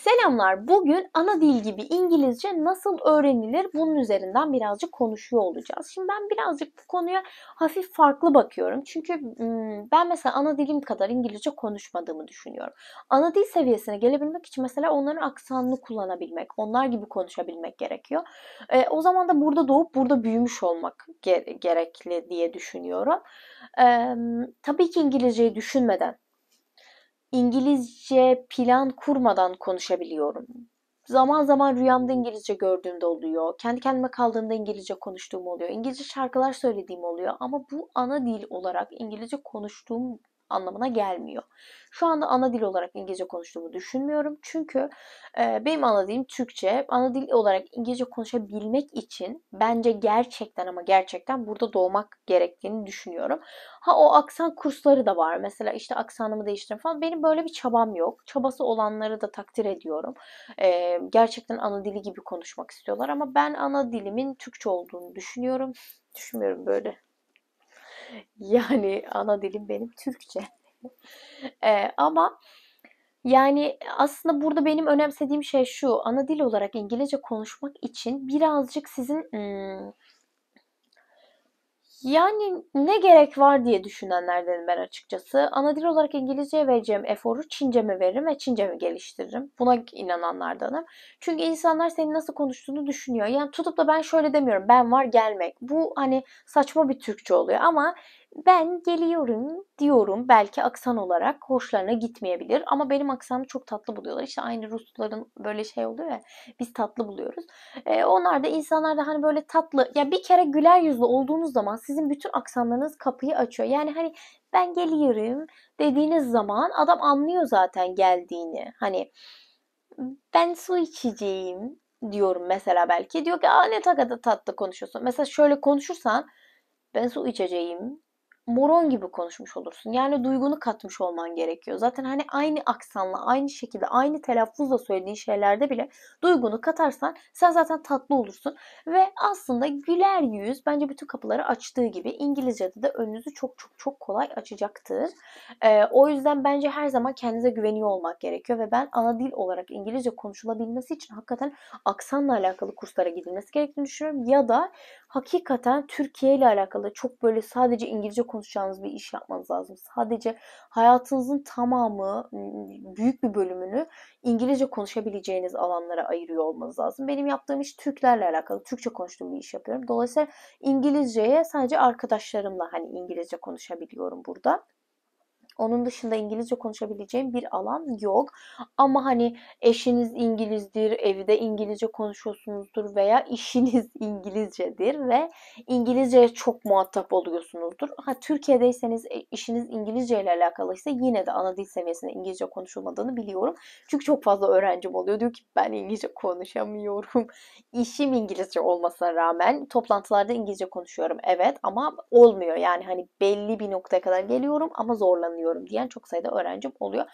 Selamlar. Bugün ana dil gibi İngilizce nasıl öğrenilir? Bunun üzerinden birazcık konuşuyor olacağız. Şimdi ben birazcık bu konuya hafif farklı bakıyorum. Çünkü hmm, ben mesela ana dilim kadar İngilizce konuşmadığımı düşünüyorum. Ana dil seviyesine gelebilmek için mesela onların aksanını kullanabilmek, onlar gibi konuşabilmek gerekiyor. E, o zaman da burada doğup burada büyümüş olmak gerekli diye düşünüyorum. E, tabii ki İngilizceyi düşünmeden İngilizce plan kurmadan konuşabiliyorum. Zaman zaman rüyamda İngilizce gördüğümde oluyor. Kendi kendime kaldığımda İngilizce konuştuğum oluyor. İngilizce şarkılar söylediğim oluyor. Ama bu ana dil olarak İngilizce konuştuğum anlamına gelmiyor. Şu anda ana dil olarak İngilizce konuştuğumu düşünmüyorum. Çünkü e, benim ana dilim Türkçe. Ana dil olarak İngilizce konuşabilmek için bence gerçekten ama gerçekten burada doğmak gerektiğini düşünüyorum. Ha o aksan kursları da var. Mesela işte aksanımı değiştirin falan. Benim böyle bir çabam yok. Çabası olanları da takdir ediyorum. E, gerçekten ana dili gibi konuşmak istiyorlar ama ben ana dilimin Türkçe olduğunu düşünüyorum. Düşünmüyorum böyle yani ana dilim benim Türkçe. e, ama yani aslında burada benim önemsediğim şey şu. Ana dil olarak İngilizce konuşmak için birazcık sizin... Hmm, yani ne gerek var diye düşünenlerdenim ben açıkçası. Ana dil olarak İngilizceye vereceğim eforu Çince mi veririm ve Çince mi geliştiririm? Buna inananlardanım. Çünkü insanlar senin nasıl konuştuğunu düşünüyor. Yani tutup da ben şöyle demiyorum ben var gelmek. Bu hani saçma bir Türkçe oluyor ama ben geliyorum diyorum belki aksan olarak hoşlarına gitmeyebilir ama benim aksanı çok tatlı buluyorlar. İşte aynı Rusların böyle şey oluyor ya biz tatlı buluyoruz. E, onlar da insanlar da hani böyle tatlı ya bir kere güler yüzlü olduğunuz zaman sizin bütün aksanlarınız kapıyı açıyor. Yani hani ben geliyorum dediğiniz zaman adam anlıyor zaten geldiğini. Hani ben su içeceğim diyorum mesela belki. Diyor ki aa ne kadar tatlı konuşuyorsun. Mesela şöyle konuşursan ben su içeceğim moron gibi konuşmuş olursun. Yani duygunu katmış olman gerekiyor. Zaten hani aynı aksanla, aynı şekilde, aynı telaffuzla söylediğin şeylerde bile duygunu katarsan sen zaten tatlı olursun. Ve aslında güler yüz bence bütün kapıları açtığı gibi İngilizce'de de önünüzü çok çok çok kolay açacaktır. Ee, o yüzden bence her zaman kendinize güveniyor olmak gerekiyor ve ben ana dil olarak İngilizce konuşulabilmesi için hakikaten aksanla alakalı kurslara gidilmesi gerektiğini düşünüyorum. Ya da hakikaten Türkiye ile alakalı çok böyle sadece İngilizce konuşulabilmesi konuşacağınız bir iş yapmanız lazım. Sadece hayatınızın tamamı ıı, büyük bir bölümünü İngilizce konuşabileceğiniz alanlara ayırıyor olmanız lazım. Benim yaptığım iş Türklerle alakalı. Türkçe konuştuğum bir iş yapıyorum. Dolayısıyla İngilizceye sadece arkadaşlarımla hani İngilizce konuşabiliyorum burada. Onun dışında İngilizce konuşabileceğim bir alan yok. Ama hani eşiniz İngilizdir, evde İngilizce konuşuyorsunuzdur veya işiniz İngilizcedir ve İngilizceye çok muhatap oluyorsunuzdur. Ha Türkiye'deyseniz e, işiniz İngilizce ile alakalıysa yine de ana dil seviyesinde İngilizce konuşulmadığını biliyorum. Çünkü çok fazla öğrencim oluyor. Diyor ki ben İngilizce konuşamıyorum. İşim İngilizce olmasına rağmen toplantılarda İngilizce konuşuyorum. Evet ama olmuyor. Yani hani belli bir noktaya kadar geliyorum ama zorlanıyorum ediyorum diyen çok sayıda öğrencim oluyor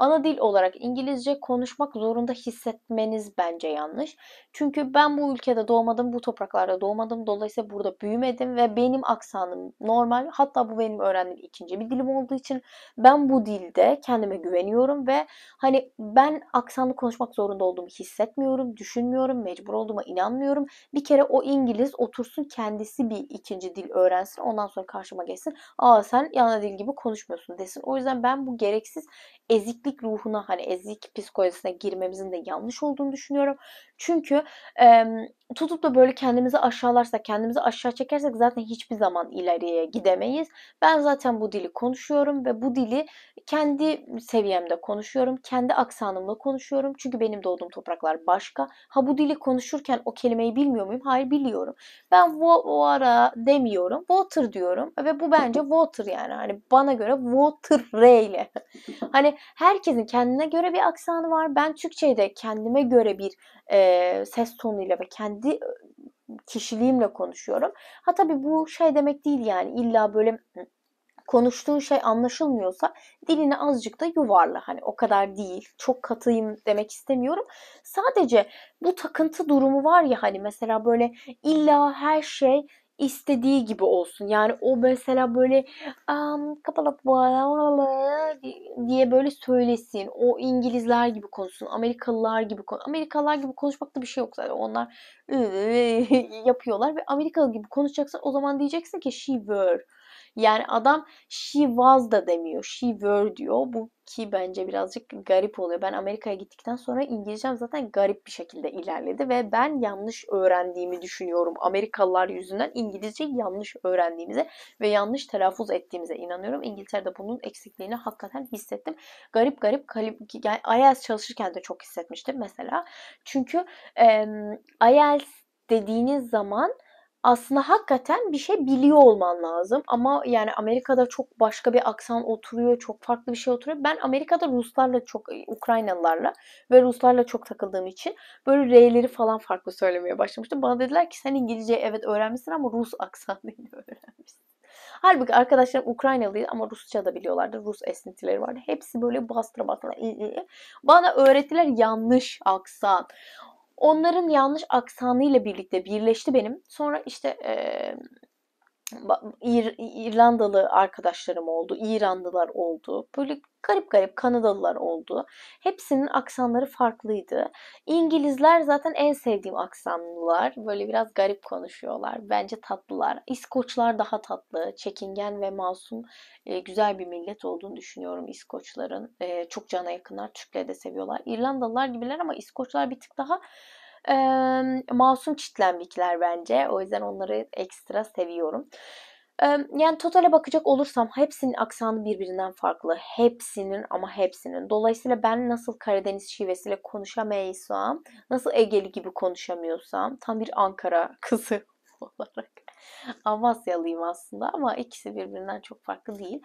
ana dil olarak İngilizce konuşmak zorunda hissetmeniz bence yanlış. Çünkü ben bu ülkede doğmadım, bu topraklarda doğmadım. Dolayısıyla burada büyümedim ve benim aksanım normal. Hatta bu benim öğrendiğim ikinci bir dilim olduğu için ben bu dilde kendime güveniyorum ve hani ben aksanlı konuşmak zorunda olduğumu hissetmiyorum, düşünmüyorum, mecbur olduğuma inanmıyorum. Bir kere o İngiliz otursun kendisi bir ikinci dil öğrensin. Ondan sonra karşıma geçsin. Aa sen yana dil gibi konuşmuyorsun desin. O yüzden ben bu gereksiz eziklik ruhuna hani ezik psikolojisine girmemizin de yanlış olduğunu düşünüyorum. Çünkü e, tutup da böyle kendimizi aşağılarsak, kendimizi aşağı çekersek zaten hiçbir zaman ileriye gidemeyiz. Ben zaten bu dili konuşuyorum ve bu dili kendi seviyemde konuşuyorum, kendi aksanımla konuşuyorum. Çünkü benim doğduğum topraklar başka. Ha bu dili konuşurken o kelimeyi bilmiyor muyum? Hayır biliyorum. Ben ara demiyorum, water diyorum ve bu bence water yani. Hani bana göre water reyle hani herkesin kendine göre bir aksanı var. Ben Türkçe'yi de kendime göre bir e, ses tonuyla ve kendi kişiliğimle konuşuyorum. Ha tabii bu şey demek değil yani illa böyle konuştuğun şey anlaşılmıyorsa dilini azıcık da yuvarla. Hani o kadar değil. Çok katıyım demek istemiyorum. Sadece bu takıntı durumu var ya hani mesela böyle illa her şey istediği gibi olsun. Yani o mesela böyle um, diye böyle söylesin. O İngilizler gibi konuşsun. Amerikalılar gibi konuş. Amerikalılar gibi konuşmakta bir şey yok zaten. Onlar yapıyorlar ve Amerikalı gibi konuşacaksın. O zaman diyeceksin ki she were yani adam she was da demiyor. She were diyor. Bu ki bence birazcık garip oluyor. Ben Amerika'ya gittikten sonra İngilizcem zaten garip bir şekilde ilerledi ve ben yanlış öğrendiğimi düşünüyorum. Amerikalılar yüzünden İngilizce yanlış öğrendiğimize ve yanlış telaffuz ettiğimize inanıyorum. İngiltere'de bunun eksikliğini hakikaten hissettim. Garip garip kalip, yani IELTS çalışırken de çok hissetmiştim mesela. Çünkü e, IELTS dediğiniz zaman aslında hakikaten bir şey biliyor olman lazım. Ama yani Amerika'da çok başka bir aksan oturuyor, çok farklı bir şey oturuyor. Ben Amerika'da Ruslarla çok, Ukraynalılarla ve Ruslarla çok takıldığım için böyle R'leri falan farklı söylemeye başlamıştım. Bana dediler ki sen İngilizce evet öğrenmişsin ama Rus aksanıyla öğrenmişsin. Halbuki arkadaşlarım Ukraynalıydı ama Rusça da biliyorlardı. Rus esintileri vardı. Hepsi böyle bastıra bastıra. Bana öğrettiler yanlış aksan. Onların yanlış aksanıyla birlikte birleşti benim. Sonra işte e, İr, İrlandalı arkadaşlarım oldu, İranlılar oldu. Böyle garip garip Kanadalılar oldu. Hepsinin aksanları farklıydı. İngilizler zaten en sevdiğim aksanlılar. Böyle biraz garip konuşuyorlar. Bence tatlılar. İskoçlar daha tatlı, çekingen ve masum e, güzel bir millet olduğunu düşünüyorum İskoçların. E, çok cana yakınlar. Türkleri de seviyorlar. İrlandalılar gibiler ama İskoçlar bir tık daha e, masum çitlenmikler bence. O yüzden onları ekstra seviyorum. E, yani totale bakacak olursam hepsinin aksanı birbirinden farklı. Hepsinin ama hepsinin. Dolayısıyla ben nasıl Karadeniz şivesiyle konuşamayacağım nasıl Egeli gibi konuşamıyorsam, tam bir Ankara kızı olarak Amasyalıyım aslında ama ikisi birbirinden çok farklı değil.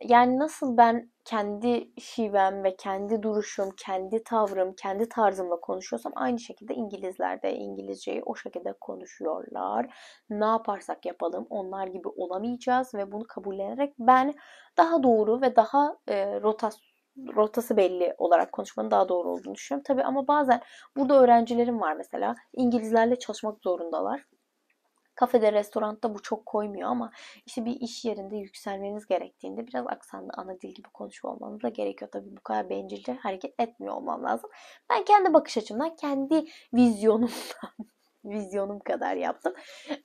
Yani nasıl ben kendi şivem ve kendi duruşum, kendi tavrım, kendi tarzımla konuşuyorsam aynı şekilde İngilizler de İngilizceyi o şekilde konuşuyorlar. Ne yaparsak yapalım onlar gibi olamayacağız ve bunu kabullenerek ben daha doğru ve daha e, rotasyon rotası belli olarak konuşmanın daha doğru olduğunu düşünüyorum. Tabii ama bazen burada öğrencilerim var mesela. İngilizlerle çalışmak zorundalar. Kafede, restoranda bu çok koymuyor ama işte bir iş yerinde yükselmeniz gerektiğinde biraz aksanlı ana dil gibi konuşuyor olmanız da gerekiyor. Tabii bu kadar bencilce hareket etmiyor olmam lazım. Ben kendi bakış açımdan, kendi vizyonumdan vizyonum kadar yaptım.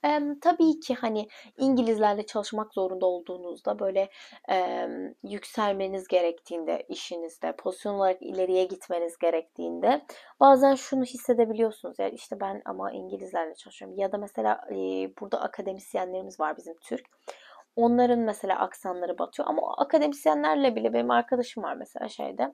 E, tabii ki hani İngilizlerle çalışmak zorunda olduğunuzda böyle e, yükselmeniz gerektiğinde işinizde, pozisyon olarak ileriye gitmeniz gerektiğinde bazen şunu hissedebiliyorsunuz. Yani işte ben ama İngilizlerle çalışıyorum. Ya da mesela e, burada akademisyenlerimiz var bizim Türk. Onların mesela aksanları batıyor. Ama akademisyenlerle bile benim arkadaşım var mesela şeyde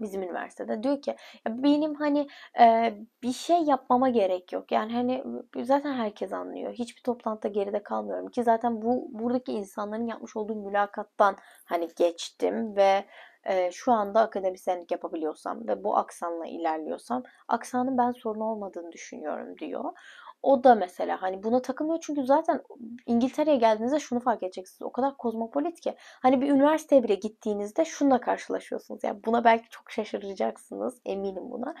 bizim üniversitede diyor ki benim hani e, bir şey yapmama gerek yok. Yani hani zaten herkes anlıyor. Hiçbir toplantıda geride kalmıyorum ki zaten bu buradaki insanların yapmış olduğu mülakattan hani geçtim ve e, şu anda akademisyenlik yapabiliyorsam ve bu aksanla ilerliyorsam aksanın ben sorun olmadığını düşünüyorum diyor o da mesela hani buna takılmıyor çünkü zaten İngiltere'ye geldiğinizde şunu fark edeceksiniz. O kadar kozmopolit ki hani bir üniversiteye bile gittiğinizde şunla karşılaşıyorsunuz. Yani buna belki çok şaşıracaksınız. Eminim buna.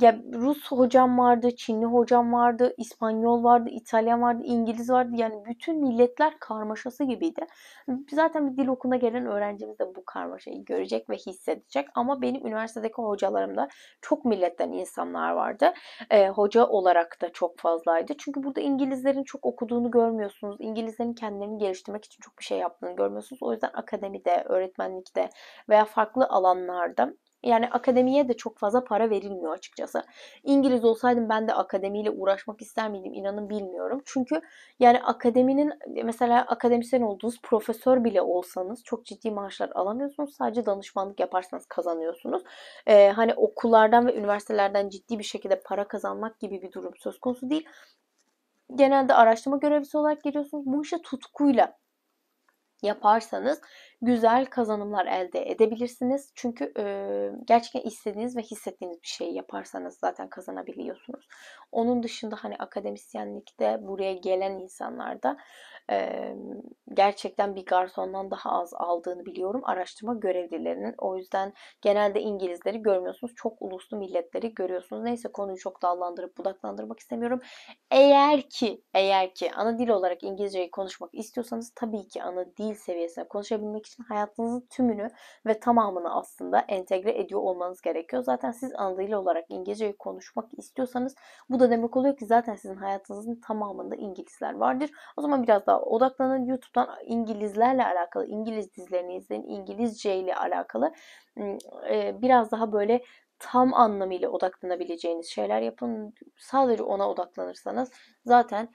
Ya Rus hocam vardı, Çinli hocam vardı, İspanyol vardı, İtalyan vardı, İngiliz vardı. Yani bütün milletler karmaşası gibiydi. Zaten bir dil okuluna gelen öğrencimiz de bu karmaşayı görecek ve hissedecek. Ama benim üniversitedeki hocalarımda çok milletten insanlar vardı. Ee, hoca olarak da çok fazla fayda. Çünkü burada İngilizlerin çok okuduğunu görmüyorsunuz. İngilizlerin kendilerini geliştirmek için çok bir şey yaptığını görmüyorsunuz. O yüzden akademide, öğretmenlikte veya farklı alanlarda yani akademiye de çok fazla para verilmiyor açıkçası. İngiliz olsaydım ben de akademiyle uğraşmak ister miydim inanın bilmiyorum. Çünkü yani akademinin mesela akademisyen olduğunuz profesör bile olsanız çok ciddi maaşlar alamıyorsunuz. Sadece danışmanlık yaparsanız kazanıyorsunuz. Ee, hani okullardan ve üniversitelerden ciddi bir şekilde para kazanmak gibi bir durum söz konusu değil. Genelde araştırma görevlisi olarak geliyorsunuz. Bu işe tutkuyla yaparsanız güzel kazanımlar elde edebilirsiniz. Çünkü e, gerçekten istediğiniz ve hissettiğiniz bir şeyi yaparsanız zaten kazanabiliyorsunuz. Onun dışında hani akademisyenlikte buraya gelen insanlarda e, gerçekten bir garsondan daha az aldığını biliyorum araştırma görevlilerinin. O yüzden genelde İngilizleri görmüyorsunuz. Çok uluslu milletleri görüyorsunuz. Neyse konuyu çok dallandırıp budaklandırmak istemiyorum. Eğer ki, eğer ki ana dil olarak İngilizceyi konuşmak istiyorsanız tabii ki ana dil seviyesine konuşabilmek için için hayatınızın tümünü ve tamamını aslında entegre ediyor olmanız gerekiyor. Zaten siz ana olarak İngilizceyi konuşmak istiyorsanız bu da demek oluyor ki zaten sizin hayatınızın tamamında İngilizler vardır. O zaman biraz daha odaklanın. YouTube'dan İngilizlerle alakalı, İngiliz dizilerini izleyin. İngilizce ile alakalı biraz daha böyle tam anlamıyla odaklanabileceğiniz şeyler yapın. Sadece ona odaklanırsanız zaten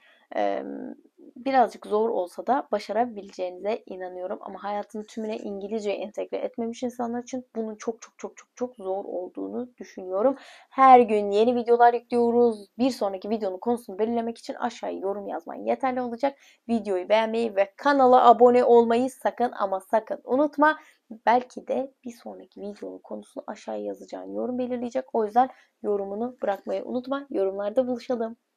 birazcık zor olsa da başarabileceğinize inanıyorum. Ama hayatın tümüne İngilizceyi entegre etmemiş insanlar için bunun çok çok çok çok çok zor olduğunu düşünüyorum. Her gün yeni videolar yüklüyoruz. Bir sonraki videonun konusunu belirlemek için aşağıya yorum yazman yeterli olacak. Videoyu beğenmeyi ve kanala abone olmayı sakın ama sakın unutma. Belki de bir sonraki videonun konusunu aşağıya yazacağın yorum belirleyecek. O yüzden yorumunu bırakmayı unutma. Yorumlarda buluşalım.